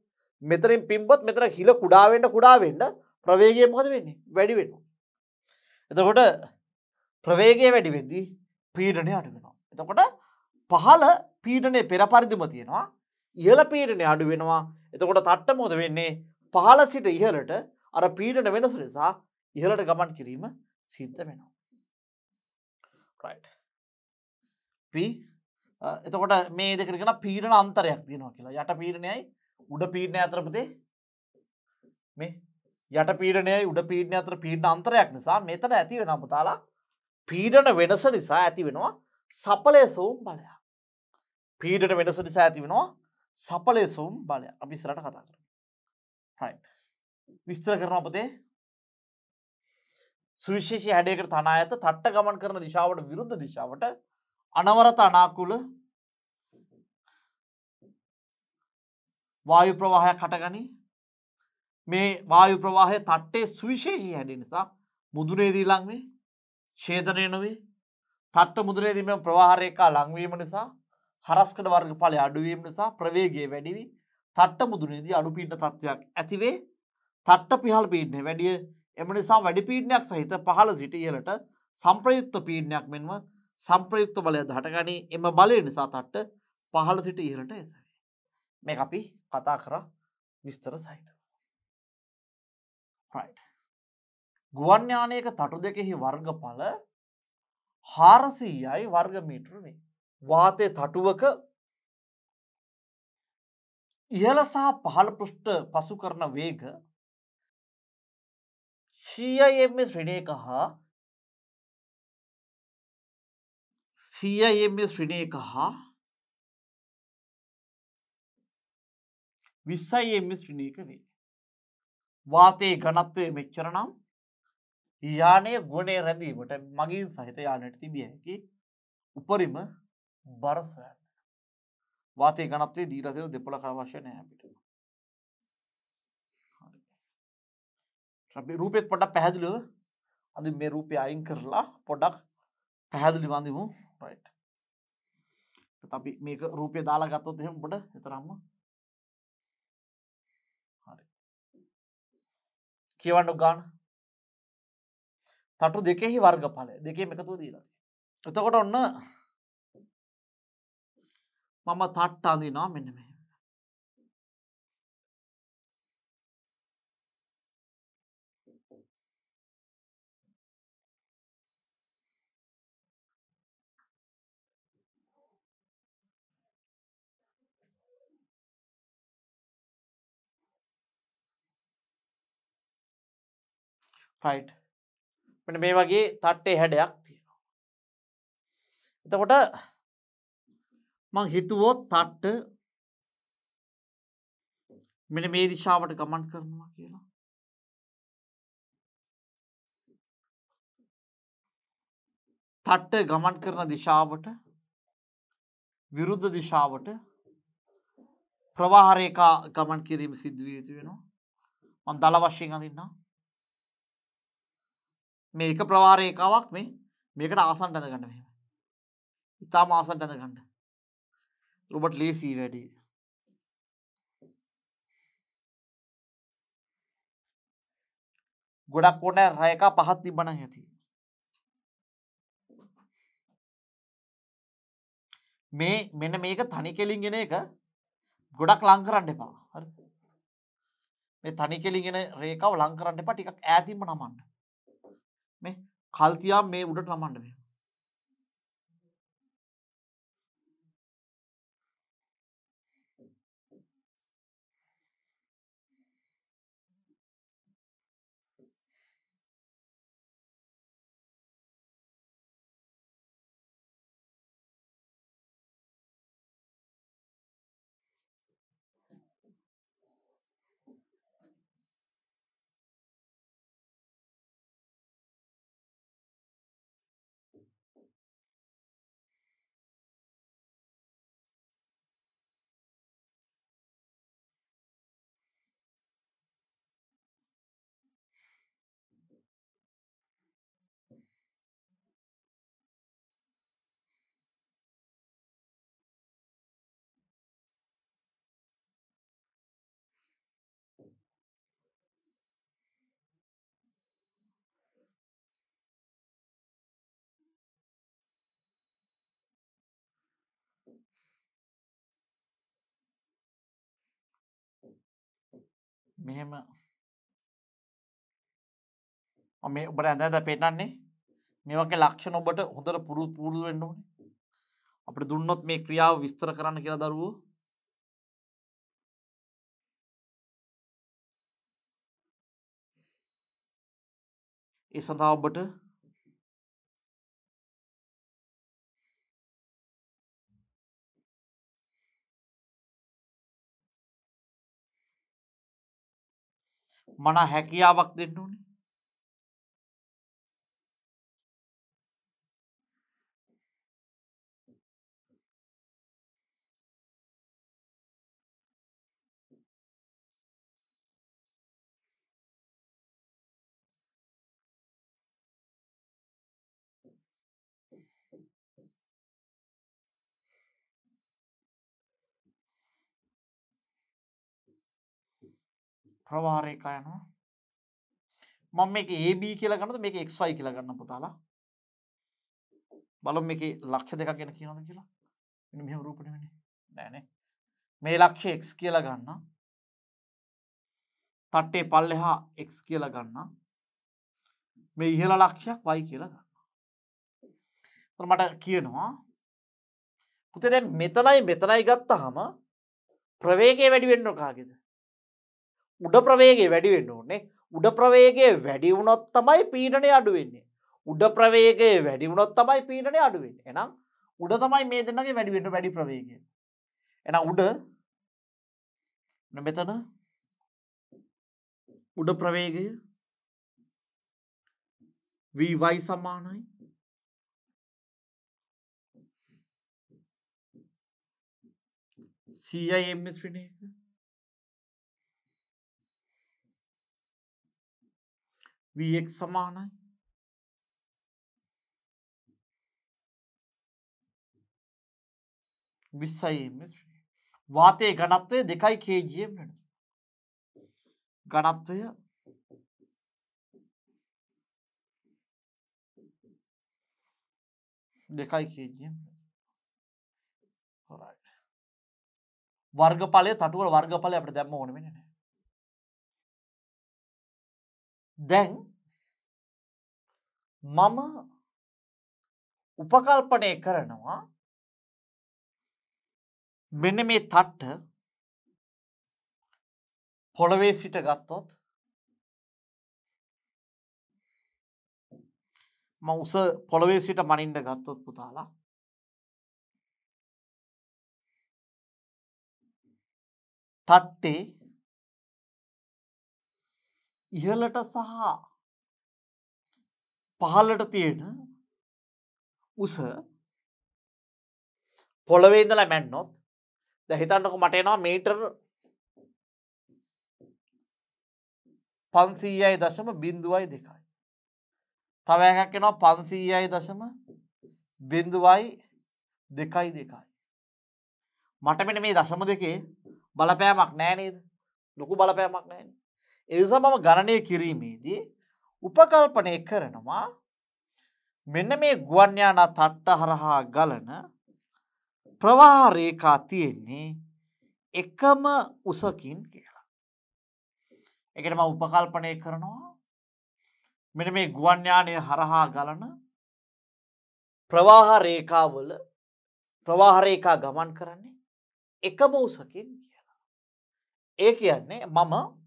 මෙතරින් පිම්බොත් මෙතර හිල කුඩාවෙන්ට කුඩාවෙන්න ප්‍රවේගය මොද වෙන්නේ වැඩි වෙන්න. එතකොට ප්‍රවේගය වැඩි වෙද්දී පීඩනය අඩුවෙනවා. එතකොට පහල පීඩනය පෙරපරිදිම තියෙනවා ඉහල පීඩනය අඩු වෙනවා එතකොට තට්ට මොද වෙන්නේ පහල සිට ඉහලට අර පීඩට වෙනස නිසා ඉහලට ගමන් කිරීම සිද්ධ වෙනවා. එතකොට මේ දෙකරගෙන පීඩන අන්තරයක් තියෙනවා කියලා යට පීඩනයයි උඩ පීඩනය අතරපතේ මේ යට පීඩනය උඩ පීඩන අතර පීඩන අන්තරයක් නිසා මෙතන ඇති වෙන පුතාලා පීඩන වෙනස නිසා ඇති වෙනවා සපලය සෝම් බලය පීඩන වෙනස නිසා ඇති වෙනවා සපලය සෝම් බලය අපිස්රට කතා කර හයි විස්තර කරන අපතේ සුවිශේෂී හැඩයකට තනා ඇත තට්ට ගමන් කරන දිශාවට විරුද්ධ දිශාවට අනවරත අනාකුල වායු ප්‍රවාහයක් හටගනි මේ වායු ප්‍රවාහය තට්ටේ සුවිශේෂී හැඩි නිසා මුදුනේදී ලංවේ ඡේදනය නොවේ තට්ට මුදුනේදී මෙම ප්‍රවාහරයකා ලංවීම නිසා හරස්කඩ වර්ගඵලය අඩුවීම නිසා ප්‍රවේගය වැඩිවි තට්ට මුදුනේදී අඩුපීඩන තත්ත්වයක් ඇතිවේ තට්ට පිහල් පීඩනය වැඩිය එම නිසා වැඩි පීඩනයක් සහිත පහළ සිට ඉහලට සම්ප්‍රයුක්ත පීඩනයක් මෙන්ම සම්ප්‍රයුක්ත බලය හටගනී එම බලය නිසා තට්ට පහළ සිට ඉහලට එසවේ. මේ අපි කතා කර විස්තර සහිතව. ගුවන්්‍යානයක තටු දෙකෙහි වර්ග පල හාරසීයයි වර්ග මීටර වේ. වාතය තටුවක ඉහල සහ පහළ පෘෂ්ට පසු කරන
වේග सीआईएमएस रिने कहा सीआईएमएस रिने कहा විස්සයිමස් ්‍රනීක වේ. වාතයේ ගනත්වය මෙච්චර නම් යානය ගුණේ
රැඳීමට මගින් සහිත යානයට තිබිය හැකි උපරිම බරස්වන්න. වාතය ගනත්වේ දීරසය දෙපොල කරවශය නෑපිට. අපි රූපෙත් පොඩක් පැහැදිලිව අද මේ රූපය අයින් කරලා පොඩක් පැහැදිලි වඳිමු රයිට් අපි
මේක රූපය දාලා ගත්තොත් එහෙම පොඩ විතරක්ම හරි කියවන්න ගන්න තටු දෙකෙහි වර්ගඵලය දෙකේම එකතුව දීලා තියෙනවා එතකොට ඔන්න මම තට්ට අඳිනවා මෙන්න මෙහෙම රයිට් මෙට මේ වගේ
තට්ටේ හැඩයක් තියෙනවා. එතකොට
මං හිතුවෝත් තට්ට මෙන මේ දිශාවට ගමන් කරනවා කියලා තට්ට ගමන් කරන දිශාවට විරුද්ධ
දිශාවට ප්‍රවාහරයකා ගමන් කිරීම සිද්ධ විය යුතු වෙනවා මන් දල වශයෙන් අඳන්නා මේ එක ප්‍රවාරය එකවක් මේ මේකට ආසන්ට ඇඳගන්න මෙම ඉතාම ආසන්ට ඇඳගන්න රොබට් ලේසී වැඩි
ගොඩක් ඕන රයක පහත් තිබන ඇති මේ මෙන
මේක තනි කෙලින්ගෙන එක ගොඩක් ලංකරන්න එපා මේ තනි කෙලිගෙන රේකව ලංකරන්න එපා ටිකක් ඇතිම නමන්න මේ
කල්තියා මේ උඩට නමන්න මේ. මෙහෙම මේ ඔබට ඇඳ ඇඳ පෙන්නන්නේ
මේ වගේ ලක්ෂණ ඔබට හොඳට පුරුදු පුරුදු වෙන්න ඕනේ. අපිට දුන්නොත් මේ ක්‍රියාව විස්තර
කරන්න කියලා දරුවෝ. ඒ සඳහා ඔබට
මන හැකියාවක් දෙන්න
ඕනේ
ප්‍රවාහය එක යනවා මම මේක AB කියලා ගන්නද මේක XY කියලා ගන්න පුතාලා බලමු මේකේ ලක්ෂ දෙකක් ගැන කියනවද කියලා මෙන්න මෙහෙම රූප නෙවෙනේ නෑනේ මේ ලක්ෂය x කියලා ගන්න තට්ටේ පල්ලෙහා x කියලා ගන්න මේ ඉහළ ලක්ෂයක් y කියලා ගන්න එතකොට මට කියනවා පුතේ දැන් මෙතනයි මෙතනයි ගත්තාම ප්‍රවේගය වැඩි වෙන්න කාගේද උඩ ප්‍රවේගේ වැඩිවෙන්න ඕනේ උඩ ප්‍රවේගේ වැඩි වුණොත් තමයි පීඩනය අඩුවෙන්නේ. උඩ ප්‍රවේගේ වැඩි වුණොත් තමයි පීඩනය අඩුවෙන් එනම් උඩ තමයි මේ දෙන්නගේ වැඩිවෙන්න වැඩි ප්‍රවේග.
එන උඩ මෙතන උඩ ප්‍රවේගය වීවයි සමානයි සීයයි එම්මිස්්‍රනයක Vx සමානයි
විස්සයි වාතයේ ගණත්වය දෙකයි කේජියම් වෙන
ගණත්වය දෙකයි කේජියම් වර්ගඵලය තටුවල වර්ගඵලය අපට දැම්ම ඕනවෙන නෑ දැන් මම උපකල්පනය කරනවා මෙන්න මේ තට්ට පොළවේ සිට ගත්තොත් ම උස පොළවේ සිට මනින්ට ගත්තොත් පුතාලා තට්ටේ ඉහළට සහ පහළට තියෙන උස පොළවේ ඉඳලා මැන්නොත්
දැන් හිතන්නකෝ මට එනවා මීටර් 500.02යි තව එකක් එනවා 500.02යි මට මෙන්න මේ දශම දෙකේ බලපෑමක් නෑ නේද? ලොකු බලපෑමක් නෑනේ. එනිසා මම ගණනය කිරීමේදී උපකල්පනය කරනවා මෙන්න මේ ගුවන්යානා තට්ට හරහා ගලන ප්‍රවාරේකා තියෙන්නේ එකම උසකින් කියලා. එකටම උපකල්පනය කරනවා මෙන මේ ගුවන්්‍යානය හරහා ගලන ප්‍රවාහ රේකාවල ප්‍රවාහරේකා ගමන් කරන්නේ එකම උසකින් කියලා. ඒ කියන්නේ මම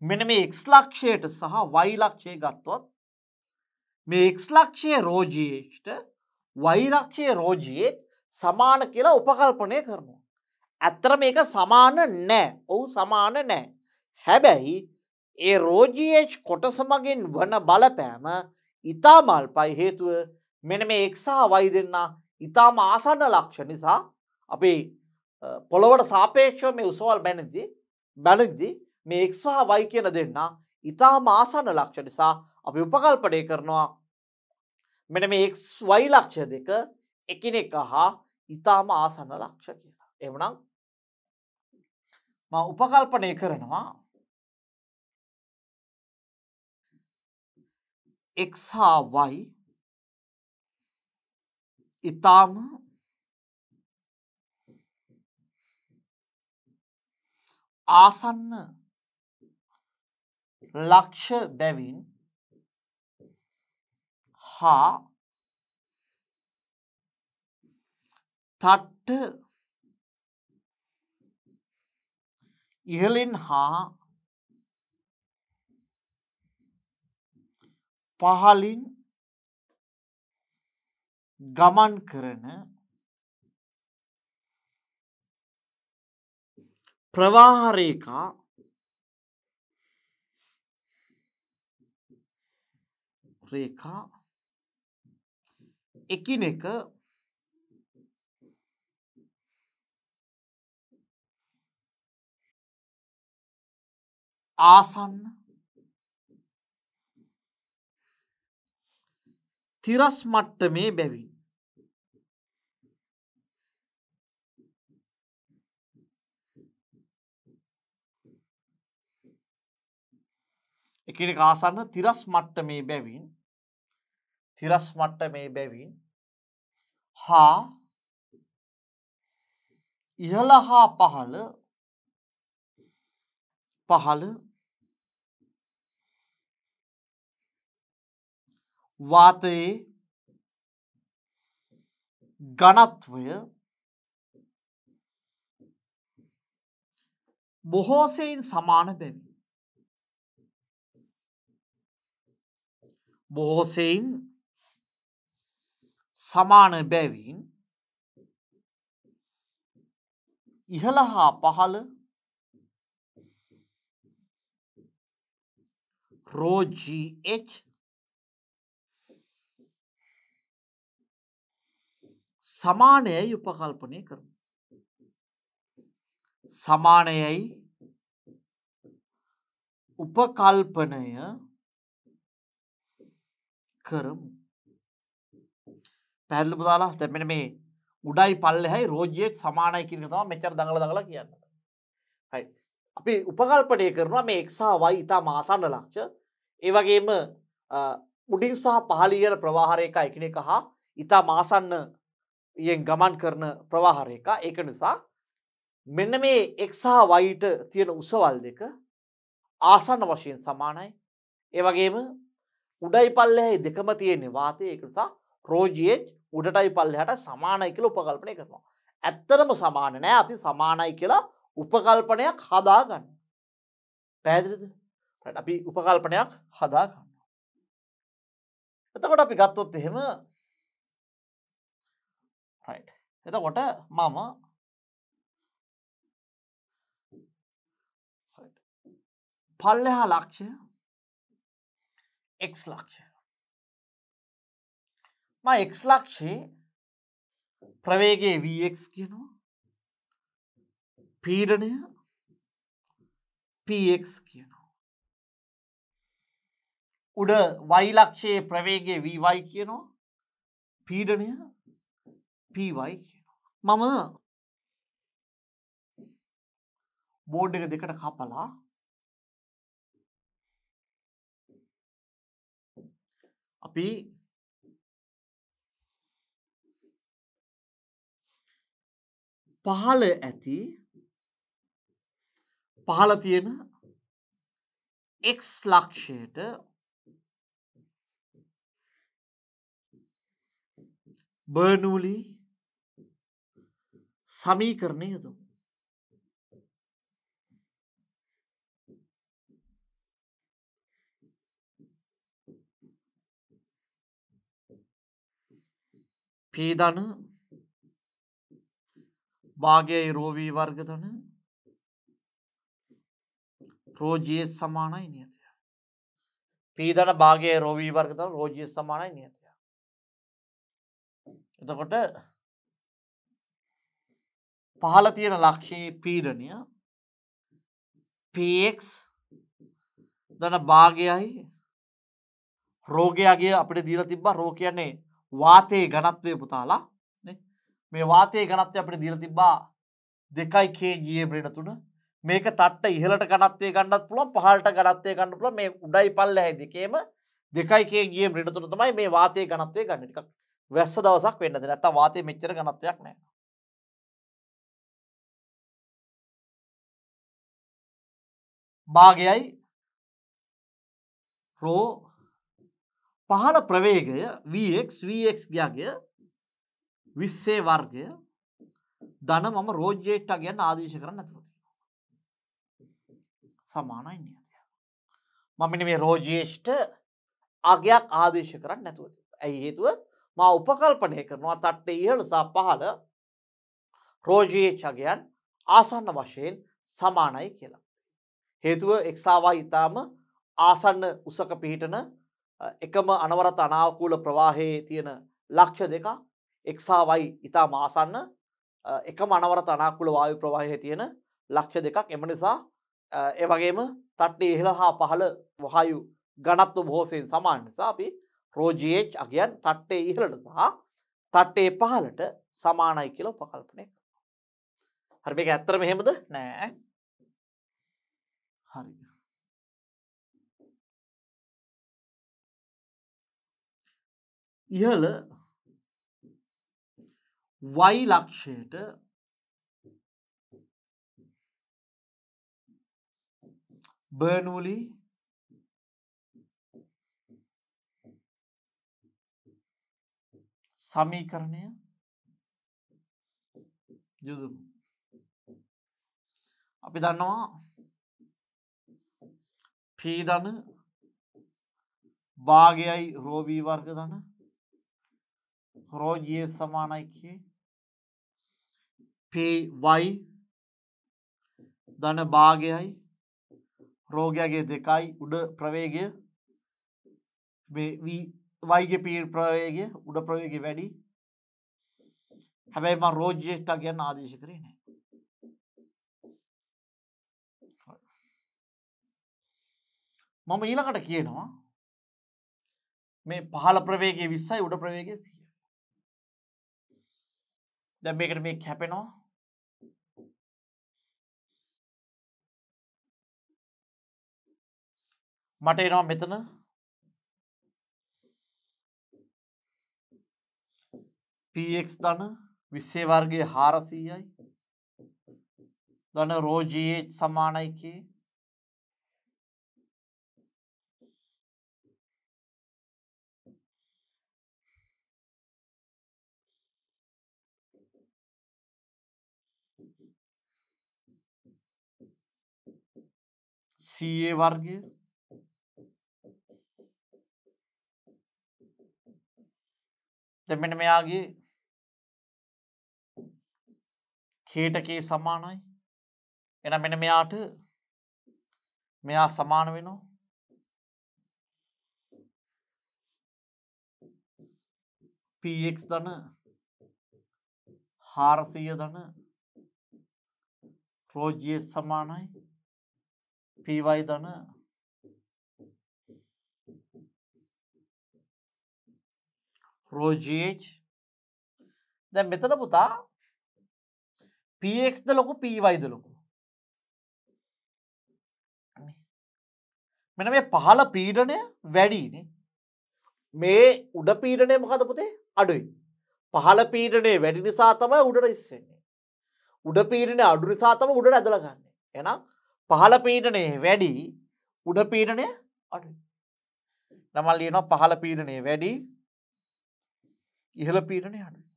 මෙන මේ එක්ස් ලක්ෂයට සහ වයිලක්ෂය ගත්තොත් මේ එක්ස් ලක්ෂය රෝජයේෂ්ට වෛරක්ෂය රෝජයේත් සමාන කියලා උපකල්පනය කරනවා. ඇත්තර මේක සමාන නෑ ඔහු සමාන නෑ. හැබැයි ඒ රෝජයේෂ් කොටසමගින් වන බලපෑම ඉතා මල්පයි හේතුව මෙන මේ එක්සා වයි දෙන්න ඉතාම ආසන්න ලක්ෂ නිසා අපේ පොළොවට සාපේක්ෂව මේ උසවල් බැනදි බැලද්දිී මේ එක් සහ වයි කියන දෙන්න ඉතාම ආසන්න ලක්ෂ නිසා අපි උපකල්පඩය කරනවා මෙන මේ එක් වයි ලක්ෂ දෙක එකනෙක හා ඉතාම ආසන්න
ලක්ෂ කියලා එවනම් උපකල්පනය කරනවා එක් හා වයි ඉතාම ආසන්න
ලක්ෂ බැවින් හා තට්ට ඉහලින් හා
පහලින් ගමන් කරන ප්‍රවාහරේකා රේඛා එකිනෙක ආසන්න
තිරස් මට්ටමේ බැවින් එකිනෙක ආසන්න තිරස් මට්ටමේ බැවින් සිරස් මට්ටමේ බැවින් හා
ඉහළ හා පහළ පහළ වාතයේ ඝනත්වය බොහෝ සෙයින් සමාන බැවින් බොහෝ සෙයින් සමාන බැවින් ඉහළ හා පහළ රෝජH
සමානයයි උපකල්පනය කරමු. සමානයයි උපකල්පනය කරමු. පැහැදිලි පුතාලා දැන් මෙන්න මේ උඩයි පල්ලෙහායි රෝජියෙක් සමානයි කියන එක තමයි මෙච්චර දඟල දඟල කියන්නේ. හරි. අපි උපකල්පනය කරනවා මේ x සහ y ඊටම ආසන්න ලක්ෂ. ඒ වගේම උඩින් සහ පහළින් යන ප්‍රවාහරය එක එකිනෙක හා ඊටම ආසන්න යෙන් ගමන් කරන ප්‍රවාහරය එක. ඒක නිසා මෙන්න මේ එක් සහ වයිට තියෙන උසවල් දෙක ආසන්න වශයෙන් සමානයි ඒවගේම උඩයි පල්ලෙහි දෙකම තියෙන්නේ වාතය එකසා රෝජයේච් උඩටයි පල්ලහට සමානයි කියල උපකල්පනය කරනවා. ඇත්තරම සමාන නෑ අපි සමානයි කියලා උපකල්පනයක් හදාගන්න. පැදිරිද අපි උපකල්පනයක් හදාගන්න. එතකොට අපි ගත්තොත් එහෙම
එතකොට මම පල්ලෙහා ලක්ෂය එක් ලක්ෂය ම එක් ලක්ෂේ ප්‍රවේගේ වX
කියනවා පීඩනය පX කියනවා උඩ වයිලක්ෂයේ ප්‍රවේගේ වවයි කියනවා පීඩනය පවයි කියනවා මම
බෝඩ් එක දෙකට කපලා අපි පහළ ඇති පහළ තියෙන එක් ලක්ෂයට බර්නූලි
සමීකරණය යුතුම් පීදන භාගයයි රෝවී වර්ගතන රෝජයේ සමානයි නියතය. පීදන භාගය රෝවී වර්ගතන රෝජය සමානයි
නියතය. එතකොට පහල තියෙන ලක්ෂයේ පීඩනය පක්
දන භාගයයි රෝගයගේ අපිට දීර තිබ්බ රෝ කියන්නේ වාතයේ ගණත්වය පුතාලා මේ වාතයේ ඝනත්වය අපිට දීලා තිබ්බා 2 kg බ්‍රේන 3 මේක තට්ට ඉහළට ඝනත්වය ගන්නත් පුළුවන් පහළට ඝනත්වය ගන්න පුළුවන් මේ උඩයි පල්ලෙහායි දෙකේම 2 kg බ්‍රේන 3 තමයි මේ
වාතයේ ඝනත්වය ගන්න ටිකක් වැස්ස දවසක් වෙන්න දෙන්න නැත්තම් වාතයේ මෙච්චර ඝනත්වයක් නැහැ භාගයයි රෝ පහළ ප්‍රවේගය
Vx Vx ගයාගේ විස්සේ වර්ගය ධන මම රෝජ්ජේට්ටා කියන්න ආදේශ කරන්න නැතුව තියෙනවා. සමානයි නියතය. මම මෙන්න මේ රෝජ්ජේෂ්ඨ අගයක් ආදේශ කරන්න නැතුව තිබ්බා. ඇයි හේතුව? මා උපකල්පනය කරනවා තට්ටේ ඉහළ සහ පහළ රෝජ්ජේෂ්ඨ අගයන් ආසන්න වශයෙන් සමානයි කියලා. හේතුව එක්සාවා ඊටාම ආසන්න උසක පිහිටන එකම අනවරත අනාකූල ප්‍රවාහයේ තියෙන ලක්ෂ දෙකක් එක්සාවයි ඉතා මාසන්න එක මනවර තනාකුල වායු ප්‍රවාහය තියෙන ලක්ෂ දෙකක් එම නිසා එවගේම තට්ටේ ඉහළ හා පහළ වහයු ගනත්තු බොහෝසයෙන් සමාන් නිසා අපි රෝජයේච් අගයන් තට්ටේ ඉහළට සහ තට්ටේ පහලට සමානයි කියල උපකල්පනය
හරි මේක ඇත්තර මෙහෙමද නෑ හරි ඉහළ y ලක්ෂයට බර්නූලි සමීකරණය යුදුමු
අපි දන්නවා පීදන භාගයයි රෝවී වර්ග දන රෝජයේ සමානයි කියේ පY ධන භාගයයි රෝගයාගේ දෙකයි උඩ ප්‍රවේගය මේ වයිගේ පීර් ප්‍රවේගය උඩ ප්‍රවේගය වැඩි හැබැයි මම රෝජ්ජෙට කියන්න
ආදේශ කරේ නැහැ මම ඊළඟට කියනවා මේ පහළ ප්‍රවේගය විස්සයි උඩ ප්‍රවේගය සිය දැම් මේකට මේ කැපෙනවා මට එනවා මෙතන
පක් දන විස්සේ වර්ගය හාරසීයයි
දන රෝජයේ සමානයිකේ සයේ වර්ගය දෙමෙන මෙයාගේ
කේටකේ සමානයි එන මෙන මෙයාට මෙයා සමාන වෙනවා පක් දන හාරසය දන ප්‍රෝජිය සමානයි පීවයි
දන රෝජයේජ්
දැ මෙතන පුතා පක්ද ලොකු පීවයිද ලොකු මෙන මේ පහල පීඩනය වැඩීන මේ උඩ පීඩනය මොකද පුතේ අඩුයි පහල පීඩනේ වැඩි නිසා තමයි උඩට ඉස්සෙන්නේ උඩ පීඩන අඩු නිසා තම උඩට ඇදලගන්න එනම් පහල පීඩනේ වැඩි උඩ පීඩනය අඩු නමල් ලියනවා පහල පීඩනේ වැඩි
ඉහළ පීඩනය අඩුයි.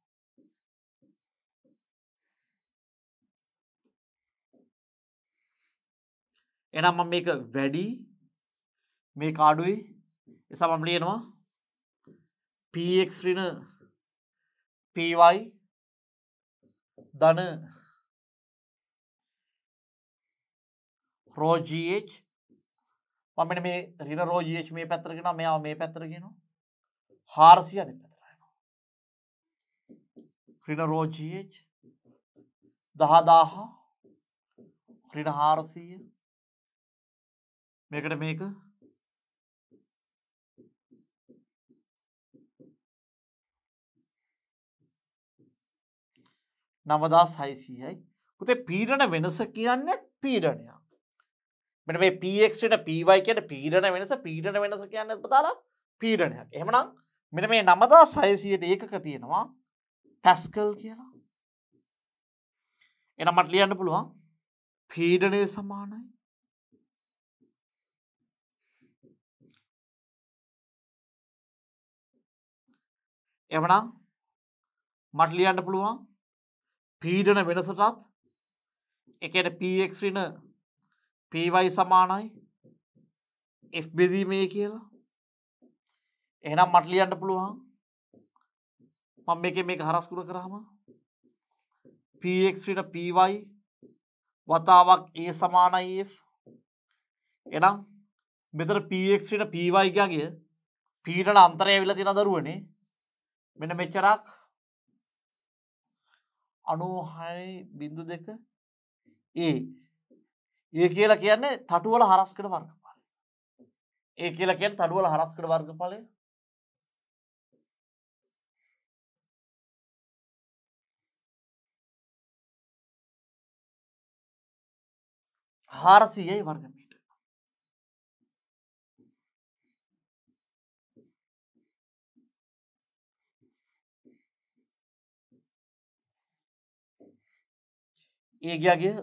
එහෙනම් මම මේක
වැඩි මේක අඩුයි. එසම මම ලියනවා
px ඍණ py ධන රෝ gh
මම මෙන්න මේ ඍණ රෝ gh මේ පැත්තට ගෙනවා මෙයා මේ පැත්තට ගෙනවා
400 අනිත් ක්‍රින රෝජීයේ දහදාහ ක්‍රින හාරසීය මේකට මේක නවදා
සයිසීයයි පුතේ පීරණ වෙනස කියන්න පීරණයක් මෙට මේ පක්ට පීවයි කියට පීරණ වෙනස පීරණ වෙනස කියන්න බතාලා පීරණයක් එහමනම් මෙට මේ නමදා සයසියට ඒකක තියෙනවා පැස්කල් කියලා
එන මට ලියන්න පුළුවන් පීඩනය සමානයි එමනම් මට ලියන්න පුළුවන් පීඩන
වෙනසටත් එකට පක්රින පීවයි සමානයි එබෙදීමේ කියලා එනම් මට ලියන්න පුළුවන් මම මේකේ මේක හරස් ගුණ කරාම px ඊට py වතාවක් a සමානයි f එහෙනම් මෙතන px ඊට py ගියාගේ p ට අන්තරය ඇවිල්ලා තියෙන දරුවනේ මෙන්න මෙච්චරක් 96.2 a ඒ කියලා කියන්නේ තටුවල හරස්කඩ
වර්ගඵලය. ඒ කියලා කියන්නේ තටුවල හරස්කඩ වර්ගඵලය හාරසීයයි වර්ගමීට
ඒගයාගේ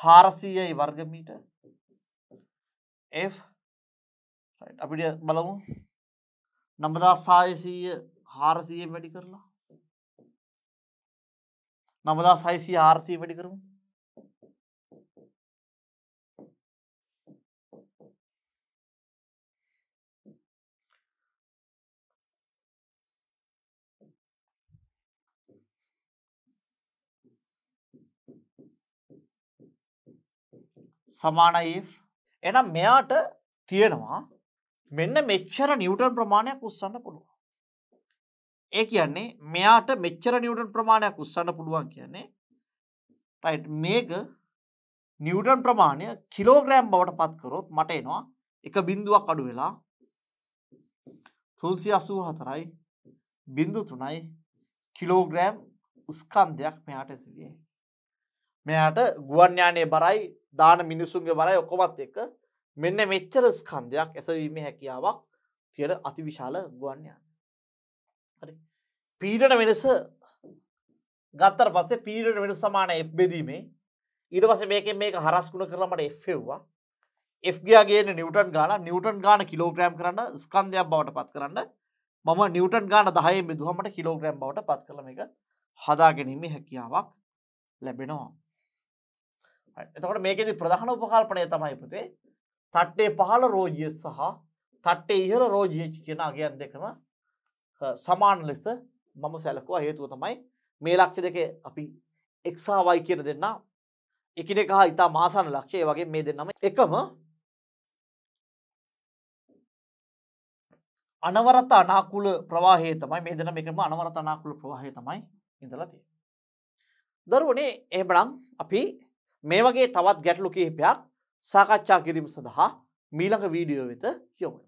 හාරසීයයි වර්ගමීට
අපිට බලමු නම්බදා සායසීය හාරසියෙන් වැඩි කරලා නමදා සයිසී ආර්සී වැඩි කරමු
සමානයි එනම් මෙයාට තියෙනවා මෙන්න මෙච්චර නිවටන් ප්‍රමාණයක් උත්සන්න පුළුවන්. ඒ කියන්නේ මෙයාට මෙච්චර නිවටන් ප්‍රමාණයක් උත්සන්න පුළුවන් කියන්නේ රයිට් මේක නිවටන් ප්‍රමාණය කිලෝග්‍රෑම් බවට පත්කරොත් මට එනවා එක බිින්දුවක් අඩු වෙලා තුන්සි අසූ හතරයි බිින්දු තුනයි කිලෝග්‍රෑම් උස්කන්දයක් මෙයාට සිවිය. මෙයාට ගුවන්්‍යානය බරයි දාන මිනිසුන්ගේ බරයි ඔක්කොමත් එක මෙන්න මෙච්චර ස්කන්ධයක් ඇසවීම හැකියාවක් තියෙන අතිවිශාල ගුවන්යන්. හරි පීඩන වෙනස ගත්තර පස්සේ පීඩන වෙන සමාන F බෙදීමේ ඊට පස මේක මේක හරස්කුණ කරලමට Fවා Fගේගේ නිවටන් ගාන නිවටන් ගාන කිලෝග්‍රෑම් කරන්න ස්කන්ධයක් බවට පත් කරන්න මම නිවටන් ගාන දහය බෙදුහමට කිලෝග්‍රෑම් බවට පත් කරන එක හදා ගැනීම හැකියාවක් ලැබෙනවා. එතකොට මේකෙදි ප්‍රධාන උපකල්පනය තමයි පුතේ තට්ටේ පහළ රෝජිය සහ තට්ටේ ඉහළ රෝජිය කියන අගයන් දෙකම සමාන ලෙස මම සැලකුවා හේතුව තමයි මේ ලක්ෂ දෙක අපි එක්සාවයි කියන දෙන්න එකනෙක හා ඉතා මාසන ලක්ෂය වගේ මේ දෙන්නම එකම අනවරත අනාකුල ප්‍රවාහය තමයි මේ දෙන එකම අනවරත අනාකුල ප්‍රවාහය තමයි ඉඳලා තිය. දරුවනේ එහෙමනම් අපි මේ වගේ තවත් ගැටලු කිහිපයක් සාකච්ඡා කිරීම සඳහා මීළඟ වීඩියෝ වෙත යොමු.